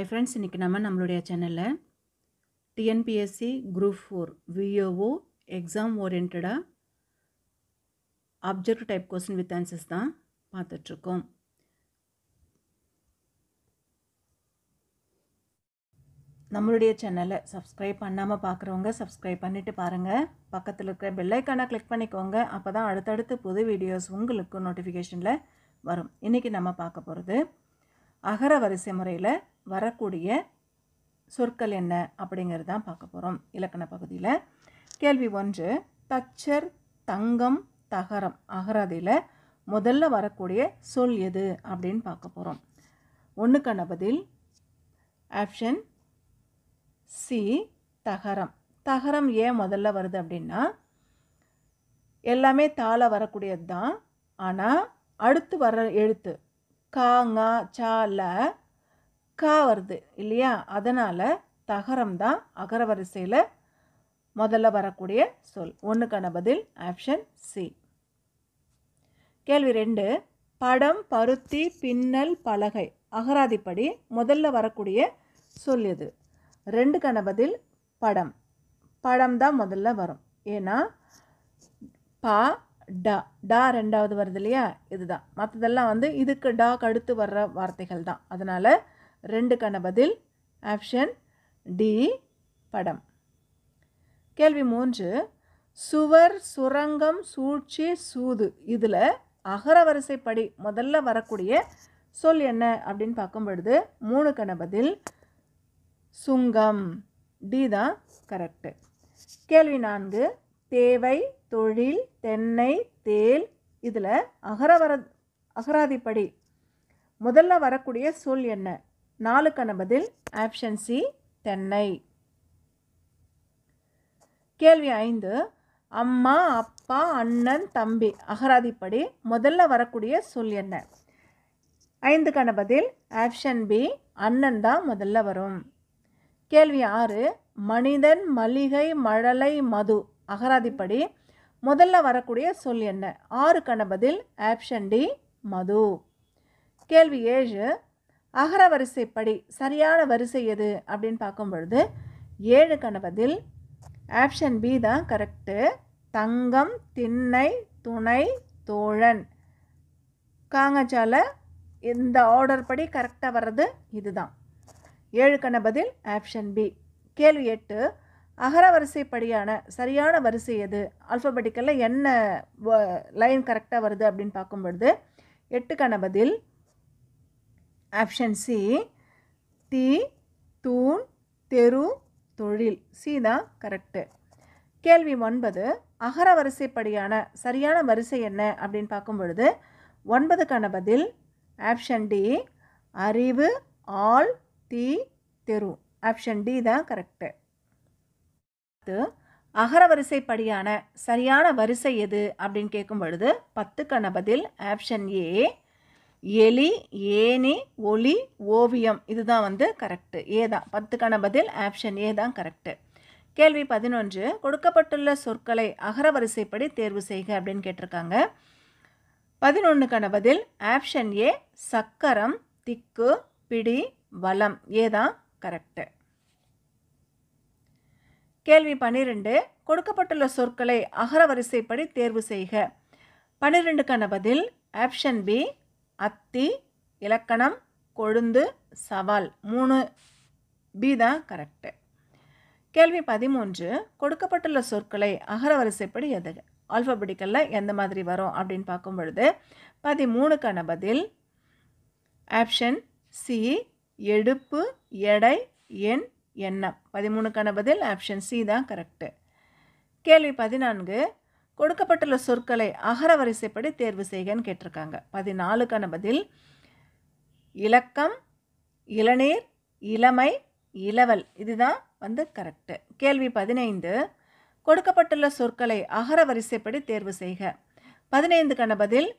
ஐ friends இன்றைக்கி நம்ம நம்மளுடைய சேனலில் TNPSC group four VAO exam ஓரியன்டாக object type question with answers தான் பார்த்துட்ருக்கோம் நம்மளுடைய சேனலை சப்ஸ்கிரைப் பண்ணாமல் பார்க்குறவங்க சப்ஸ்கிரைப் பண்ணிவிட்டு பாருங்கள் பக்கத்தில் இருக்கிற பெல்லைக்கானை கிளிக் பண்ணிக்கோங்க அப்போ தான் அடுத்தடுத்து புது வீடியோஸ் உங்களுக்கு நோட்டிஃபிகேஷனில் வரும் இன்றைக்கி நம்ம பார்க்க போகிறது அகர வரிசை முறையில் வரக்கூடிய சொற்கள் என்ன அப்படிங்கிறது தான் பார்க்க போகிறோம் இலக்கண பகுதியில் கேள்வி ஒன்று தச்சர் தங்கம் தகரம் அகராதியில் முதல்ல வரக்கூடிய சொல் எது அப்படின்னு பார்க்க போகிறோம் ஒன்றுக்கான பதில் ஆப்ஷன் சி தகரம் தகரம் ஏன் முதல்ல வருது அப்படின்னா எல்லாமே தாள வரக்கூடியது தான் ஆனால் அடுத்து வர எழுத்து காங்க சால கா வருது இல்லையா அதனால் தகரம் தான் அகரவரிசையில் முதல்ல வரக்கூடிய சொல் ஒன்றுக்கான பதில் ஆப்ஷன் சி கேள்வி ரெண்டு படம் பருத்தி பின்னல் பலகை அகராதிப்படி முதல்ல வரக்கூடிய சொல் எது ரெண்டு கணபதில் படம் படம் தான் முதல்ல வரும் ஏன்னா பா டா டா ரெண்டாவது வருது இல்லையா இதுதான் மற்றதெல்லாம் வந்து இதுக்கு டாக்கு அடுத்து வர்ற வார்த்தைகள் தான் அதனால் ரெண்டுக்கான பதில் ஆப்ஷன் டி படம் கேள்வி மூன்று சுவர் சுரங்கம் சூழ்ச்சி சூது இதில் அகரவரிசைப்படி முதல்ல வரக்கூடிய சொல் என்ன அப்படின்னு பார்க்கும் பொழுது மூணுக்கான பதில் சுங்கம் டி தான் கரெக்டு கேள்வி நான்கு தேவை தொழில் தென்னை தேல் இதில் அகரவர அகராதிப்படி முதல்ல வரக்கூடிய சொல் என்ன நாலுக்கான பதில் ஆப்ஷன் சி தென்னை கேள்வி ஐந்து அம்மா அப்பா அண்ணன் தம்பி அகராதிப்படி முதல்ல வரக்கூடிய சொல் என்ன ஐந்துக்கான பதில் ஆப்ஷன் பி அண்ணன் தான் முதல்ல வரும் கேள்வி ஆறு மனிதன் மளிகை மழலை மது அகராதிப்படி முதல்ல வரக்கூடிய சொல் என்ன ஆறுக்கான பதில் ஆப்ஷன் டி மது கேள்வி ஏழு அகர வரிசைப்படி சரியான வரிசை எது அப்படின்னு பார்க்கும் பொழுது ஏழு கணபதில் ஆப்ஷன் பி தான் கரெக்டு தங்கம் திண்ணை துணை தோழன் காங்கச்சால இந்த ஆர்டர் படி கரெக்டாக வர்றது இதுதான் ஏழு கணபதில் ஆப்ஷன் பி கேள்வி எட்டு அகர வரிசைப்படியான சரியான வரிசை எது அல்ஃபபெட்டிக்கலில் என்ன லைன் கரெக்டாக வருது அப்படின்னு பார்க்கும் பொழுது எட்டு கணபதில் ஆப்ஷன் சி தீ தூண் தெரு தொழில் சி தான் கரெக்டு கேள்வி ஒன்பது அகர வரிசைப்படியான சரியான வரிசை என்ன அப்படின்னு பார்க்கும் பொழுது ஒன்பதுக்கான பதில் ஆப்ஷன் டி அறிவு ஆல் தீ தெரு ஆப்ஷன் டி தான் கரெக்டு அகர வரிசைப்படியான சரியான வரிசை எது அப்படின்னு கேட்கும் பொழுது பத்துக்கான பதில் ஆப்ஷன் ஏ எலி ஏனி ஒளி ஓவியம் இதுதான் வந்து கரெக்டு ஏ தான் பத்துக்கான பதில் ஆப்ஷன் ஏ தான் கரெக்டு கேள்வி பதினொன்று கொடுக்கப்பட்டுள்ள சொற்களை அகர வரிசைப்படி தேர்வு செய்க அப்படின்னு கேட்டிருக்காங்க பதினொன்றுக்கான பதில் ஆப்ஷன் ஏ சக்கரம் திக்கு பிடி வளம் ஏ தான் கரெக்டு கேள்வி பன்னிரெண்டு கொடுக்கப்பட்டுள்ள சொற்களை அகர வரிசைப்படி தேர்வு செய்க பன்னிரெண்டுக்கான பதில் ஆப்ஷன் பி அத்தி இலக்கணம் கொழுந்து சவால் மூணு பி தான் கரெக்டு கேள்வி பதிமூன்று கொடுக்கப்பட்டுள்ள சொற்களை அகர வரிசைப்படி எது ஆல்ஃபபெட்டிக்கலில் எந்த மாதிரி வரும் அப்படின்னு பார்க்கும் பொழுது பதிமூணுக்கான பதில் ஆப்ஷன் சி எடுப்பு எடை எண் எண்ணம் பதிமூணுக்கான பதில் ஆப்ஷன் சி தான் கரெக்டு கேள்வி பதினான்கு கொடுக்கப்பட்டுள்ள சொற்களை அகர வரிசைப்படி தேர்வு செய்கன்னு கேட்டிருக்காங்க பதினாலுக்கான பதில் இலக்கம் இளநீர் இளமை இளவல் இதுதான் வந்து கரெக்டு கேள்வி பதினைந்து கொடுக்கப்பட்டுள்ள சொற்களை அகர வரிசைப்படி தேர்வு செய்க பதினைந்துக்கான பதில்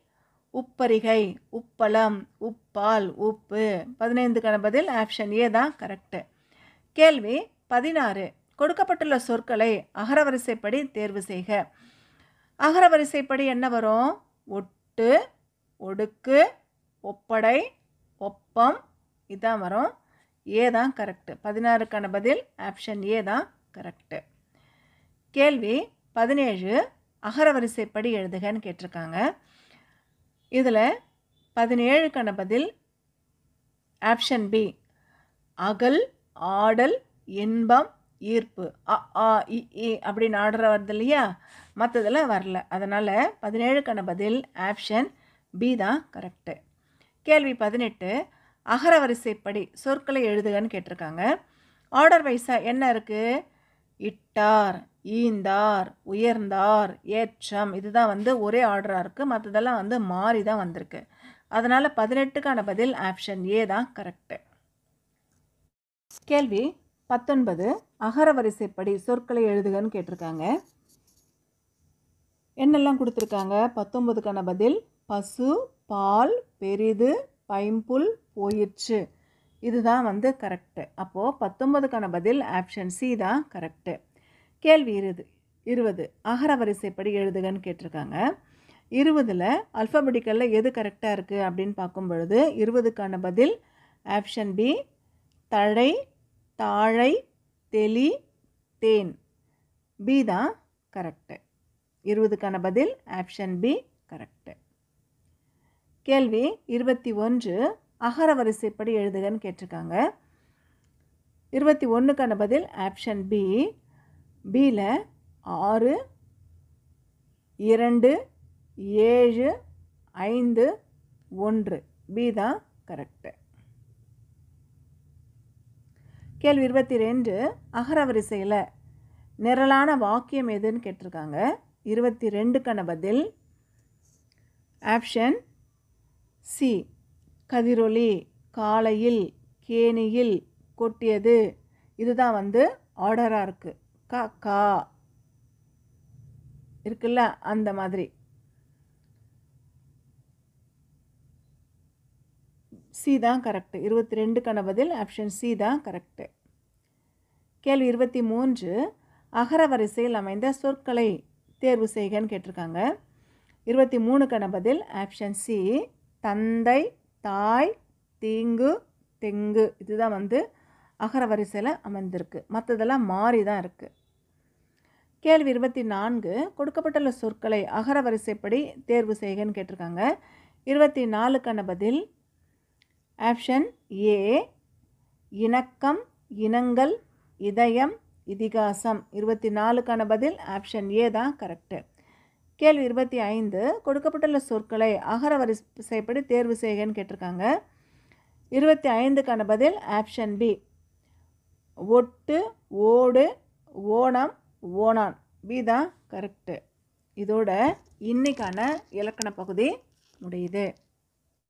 உப்பரிகை உப்பளம் உப்பால் உப்பு பதினைந்துக்கான பதில் ஆப்ஷன் ஏ தான் கரெக்டு கேள்வி பதினாறு கொடுக்கப்பட்டுள்ள சொற்களை அகரவரிசைப்படி தேர்வு செய்க அகர வரிசைப்படி என்ன வரும் ஒட்டு ஒடுக்கு ஒப்படை ஒப்பம் இதான் வரும் ஏ தான் கரெக்டு பதினாறுக்கான பதில் ஆப்ஷன் ஏ தான் கரெக்டு கேள்வி பதினேழு அகர வரிசைப்படி எழுதுகன்னு கேட்டிருக்காங்க இதில் பதினேழுக்கான பதில் ஆப்ஷன் பி அகல் ஆடல் இன்பம் ஈர்ப்பு அ ஆ இ அப்படின்னு ஆடுற வருது இல்லையா மற்றதில் வரல அதனால் பதினேழுக்கான பதில் ஆப்ஷன் பி தான் கரெக்டு கேள்வி பதினெட்டு அகரவரிசைப்படி சொற்களை எழுதுகன்னு கேட்டிருக்காங்க ஆர்டர் வைஸாக என்ன இருக்குது இட்டார் ஈந்தார் உயர்ந்தார் ஏற்றம் இதுதான் வந்து ஒரே ஆர்டராக இருக்குது மற்றதெல்லாம் வந்து மாறி தான் வந்திருக்கு அதனால் பதினெட்டுக்கான பதில் ஆப்ஷன் ஏ தான் கரெக்டு கேள்வி பத்தொன்பது அகரவரிசைப்படி சொற்களை எழுதுகன்னு கேட்டிருக்காங்க என்னெல்லாம் கொடுத்துருக்காங்க பத்தொம்பதுக்கான பதில் பசு பால் பெரிது பைம்புல் போயிற்று இதுதான் வந்து கரெக்டு அப்போது பத்தொம்பதுக்கான பதில் ஆப்ஷன் சி தான் கரெக்டு கேள்வி இருது இருபது அகர வரிசைப்படி எழுதுகன்னு கேட்டிருக்காங்க இருபதில் அல்ஃபபெடிக்கலில் எது கரெக்டாக இருக்குது அப்படின்னு பார்க்கும் பொழுது இருபதுக்கான பதில் ஆப்ஷன் பி தழை தாழை தெளி தேன் பி தான் கரெக்டு இருபதுக்கான பதில் ஆப்ஷன் பி கரெக்டு கேள்வி இருபத்தி ஒன்று அகர வரிசைப்படி எழுதுகன்னு கேட்டிருக்காங்க இருபத்தி ஒன்றுக்கான பதில் ஆப்ஷன் பி பியில் ஆறு இரண்டு ஏழு ஐந்து ஒன்று பி தான் கரெக்டு கேள்வி இருபத்தி ரெண்டு அகர வரிசையில் நிரலான வாக்கியம் எதுன்னு கேட்டிருக்காங்க இருபத்தி ரெண்டுக்கான பதில் ஆப்ஷன் சி கதிரொலி காலையில் கேணியில் கொட்டியது இதுதான் வந்து ஆர்டராக இருக்குது கா கா இருக்குல்ல அந்த மாதிரி சி தான் கரெக்டு இருபத்தி ரெண்டு கணபதில் ஆப்ஷன் சி தான் கரெக்டு கேள்வி இருபத்தி மூன்று அகர வரிசையில் அமைந்த சொற்களை தேர்வு செய்கன்னு கேட்டிருக்காங்க இருபத்தி மூணுக்கான பதில் ஆப்ஷன் சி தந்தை தாய் தீங்கு தெங்கு இதுதான் வந்து அகர வரிசையில் அமைந்திருக்கு மற்றதெல்லாம் மாறி தான் இருக்குது கேள்வி இருபத்தி நான்கு கொடுக்கப்பட்டுள்ள சொற்களை அகர வரிசைப்படி தேர்வு செய்கன்னு கேட்டிருக்காங்க இருபத்தி நாலுக்கான பதில் ஆப்ஷன் ஏ இணக்கம் இனங்கள் இதயம் இதிகாசம் இருபத்தி நாலுக்கான பதில் ஆப்ஷன் ஏ தான் கரெக்டு கேள்வி இருபத்தி ஐந்து கொடுக்கப்பட்டுள்ள சொற்களை அகர வரிசைப்படி தேர்வு செய்கன்னு கேட்டிருக்காங்க இருபத்தி ஐந்துக்கான பதில் ஆப்ஷன் பி ஒட்டு ஓடு ஓணம் ஓணான் பி தான் கரெக்டு இதோட இன்றைக்கான இலக்கண பகுதி முடியுது